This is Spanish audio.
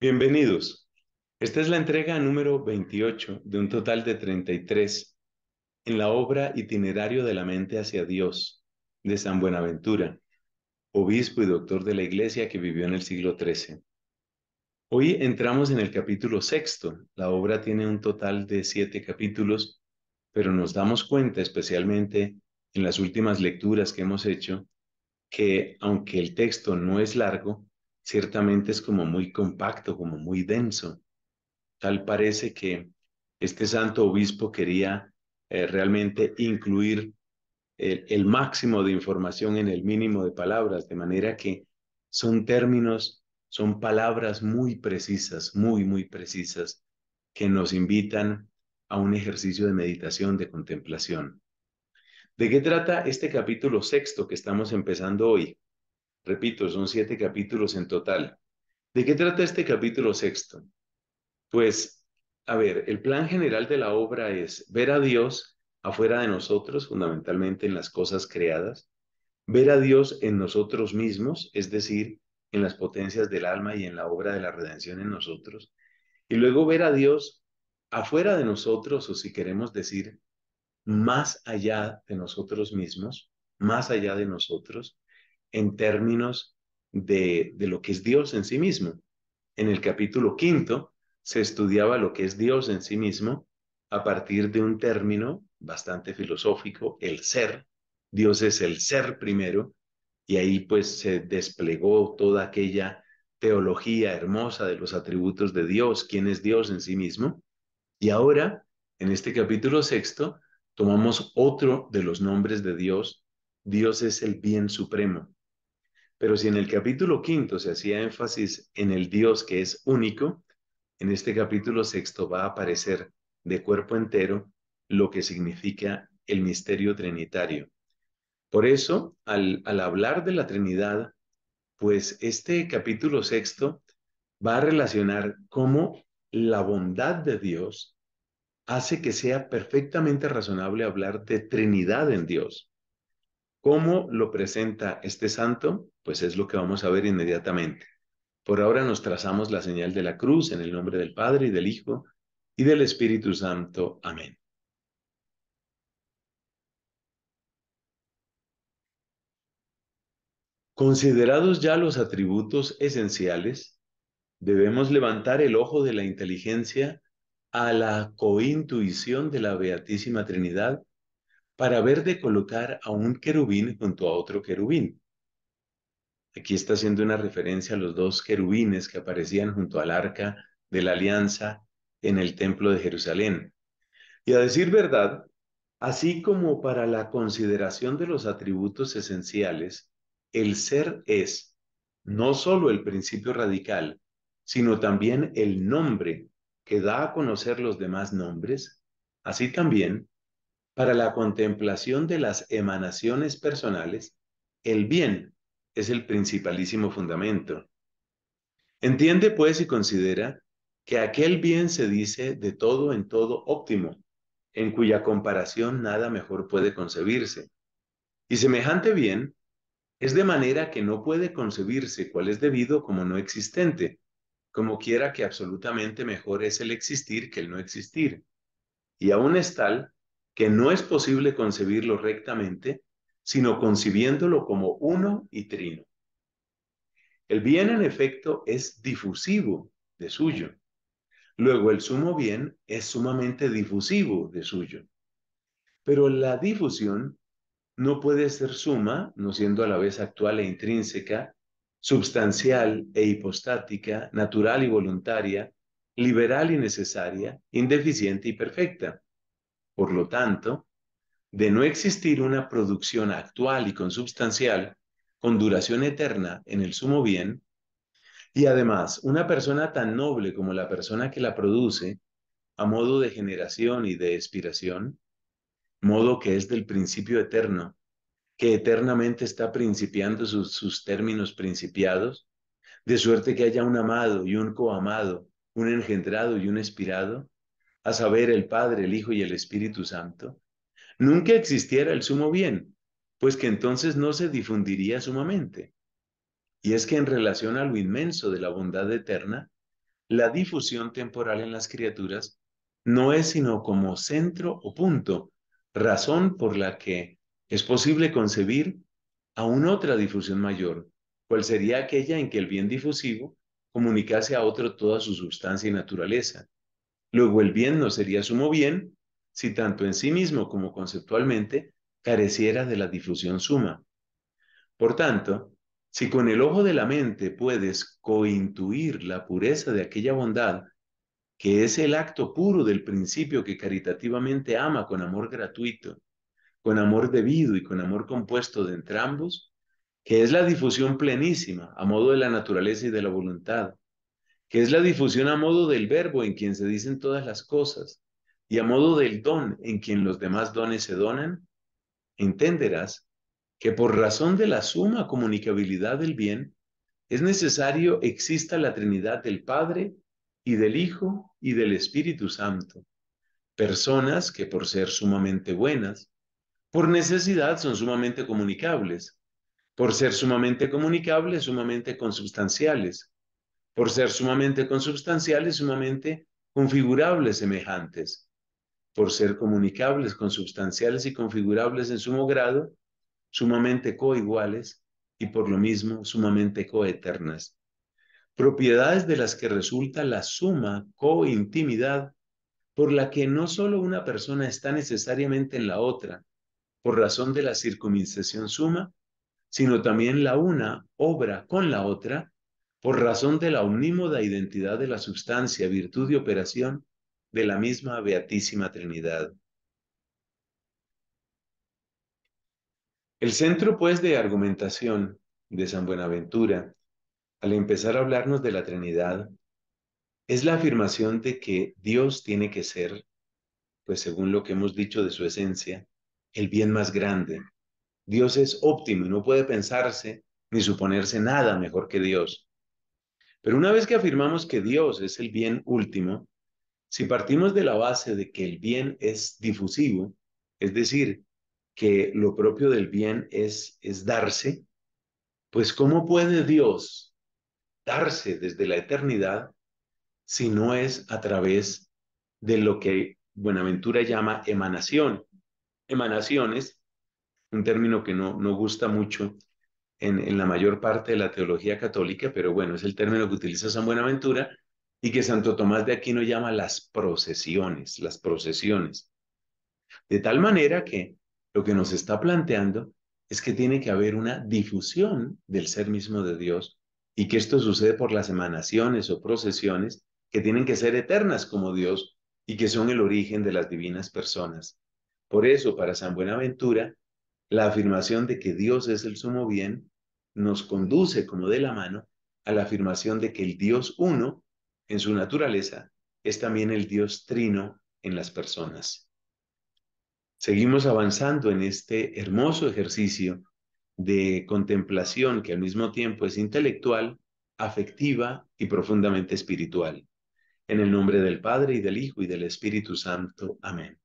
Bienvenidos. Esta es la entrega número 28 de un total de 33 en la obra Itinerario de la Mente hacia Dios de San Buenaventura, obispo y doctor de la Iglesia que vivió en el siglo XIII. Hoy entramos en el capítulo sexto. La obra tiene un total de siete capítulos, pero nos damos cuenta, especialmente en las últimas lecturas que hemos hecho, que aunque el texto no es largo, ciertamente es como muy compacto, como muy denso. Tal parece que este santo obispo quería eh, realmente incluir el, máximo de información en el mínimo de palabras, de manera que son términos, son palabras muy precisas, muy, muy precisas, que nos invitan a un ejercicio de meditación, de contemplación. ¿De qué trata este capítulo sexto que estamos empezando hoy? Repito, son siete capítulos en total. ¿De qué trata este capítulo sexto? Pues, a ver, el plan general de la obra es ver a Dios afuera de nosotros, fundamentalmente en las cosas creadas, ver a Dios en nosotros mismos, es decir, en las potencias del alma y en la obra de la redención en nosotros, y luego ver a Dios afuera de nosotros, o si queremos decir, más allá de nosotros mismos, más allá de nosotros, en términos de, lo que es Dios en sí mismo. En el capítulo quinto se estudiaba lo que es Dios en sí mismo a partir de un término bastante filosófico, el ser. Dios es el ser primero y ahí pues se desplegó toda aquella teología hermosa de los atributos de Dios, quién es Dios en sí mismo. Y ahora, en este capítulo sexto, tomamos otro de los nombres de Dios. Dios es el bien supremo. Pero si en el capítulo quinto se hacía énfasis en el Dios que es único, en este capítulo sexto va a aparecer de cuerpo entero lo que significa el misterio trinitario. Por eso, al, hablar de la Trinidad, pues este capítulo sexto va a relacionar cómo la bondad de Dios hace que sea perfectamente razonable hablar de Trinidad en Dios. ¿Cómo lo presenta este santo? Pues es lo que vamos a ver inmediatamente. Por ahora nos trazamos la señal de la cruz en el nombre del Padre y del Hijo y del Espíritu Santo. Amén. Considerados ya los atributos esenciales, debemos levantar el ojo de la inteligencia a la cointuición de la Beatísima Trinidad para ver de colocar a un querubín junto a otro querubín. Aquí está haciendo una referencia a los dos querubines que aparecían junto al arca de la alianza en el templo de Jerusalén. Y a decir verdad, así como para la consideración de los atributos esenciales, el ser es no solo el principio radical, sino también el nombre que da a conocer los demás nombres, así también para la contemplación de las emanaciones personales, el bien es el principalísimo fundamento. Entiende pues y considera que aquel bien se dice de todo en todo óptimo, en cuya comparación nada mejor puede concebirse. Y semejante bien es de manera que no puede concebirse cuál es debido como no existente, como quiera que absolutamente mejor es el existir que el no existir. Y aún es tal que no es posible concebirlo rectamente, sino concibiéndolo como uno y trino. El bien, en efecto, es difusivo de suyo. Luego, el sumo bien es sumamente difusivo de suyo. Pero la difusión no puede ser suma, no siendo a la vez actual e intrínseca, substancial e hipostática, natural y voluntaria, liberal y necesaria, indeficiente y perfecta por lo tanto, de no existir una producción actual y consubstancial, con duración eterna en el sumo bien, y además una persona tan noble como la persona que la produce, a modo de generación y de expiración, modo que es del principio eterno, que eternamente está principiando sus, términos principiados, de suerte que haya un amado y un coamado, un engendrado y un expirado, a saber, el Padre, el Hijo y el Espíritu Santo, nunca existiera el sumo bien, pues que entonces no se difundiría sumamente. Y es que en relación a lo inmenso de la bondad eterna, la difusión temporal en las criaturas no es sino como centro o punto, razón por la que es posible concebir aún otra difusión mayor, cual sería aquella en que el bien difusivo comunicase a otro toda su sustancia y naturaleza, Luego el bien no sería sumo bien si tanto en sí mismo como conceptualmente careciera de la difusión suma. Por tanto, si con el ojo de la mente puedes cointuir la pureza de aquella bondad, que es el acto puro del principio que caritativamente ama con amor gratuito, con amor debido y con amor compuesto de entrambos, que es la difusión plenísima a modo de la naturaleza y de la voluntad, que es la difusión a modo del verbo en quien se dicen todas las cosas, y a modo del don en quien los demás dones se donan, entenderás que por razón de la suma comunicabilidad del bien, es necesario exista la Trinidad del Padre y del Hijo y del Espíritu Santo, personas que por ser sumamente buenas, por necesidad son sumamente comunicables, por ser sumamente comunicables, sumamente consubstanciales, por ser sumamente consubstanciales, sumamente configurables semejantes, por ser comunicables, consubstanciales y configurables en sumo grado, sumamente coiguales y por lo mismo sumamente coeternas. Propiedades de las que resulta la suma cointimidad por la que no solo una persona está necesariamente en la otra, por razón de la circuncisión suma, sino también la una obra con la otra por razón de la omnímoda identidad de la sustancia, virtud y operación de la misma Beatísima Trinidad. El centro, pues, de argumentación de San Buenaventura, al empezar a hablarnos de la Trinidad, es la afirmación de que Dios tiene que ser, pues según lo que hemos dicho de su esencia, el bien más grande. Dios es óptimo y no puede pensarse ni suponerse nada mejor que Dios. Pero una vez que afirmamos que Dios es el bien último, si partimos de la base de que el bien es difusivo, es decir, que lo propio del bien es, es darse, pues ¿cómo puede Dios darse desde la eternidad si no es a través de lo que Buenaventura llama emanación? Emanaciones, un término que no, no gusta mucho en, la mayor parte de la teología católica, pero bueno, es el término que utiliza San Buenaventura y que Santo Tomás de Aquino llama las procesiones, las procesiones. De tal manera que lo que nos está planteando es que tiene que haber una difusión del ser mismo de Dios y que esto sucede por las emanaciones o procesiones que tienen que ser eternas como Dios y que son el origen de las divinas personas. Por eso, para San Buenaventura, la afirmación de que Dios es el sumo bien nos conduce como de la mano a la afirmación de que el Dios uno, en su naturaleza, es también el Dios trino en las personas. Seguimos avanzando en este hermoso ejercicio de contemplación que al mismo tiempo es intelectual, afectiva y profundamente espiritual. En el nombre del Padre y del Hijo y del Espíritu Santo. Amén.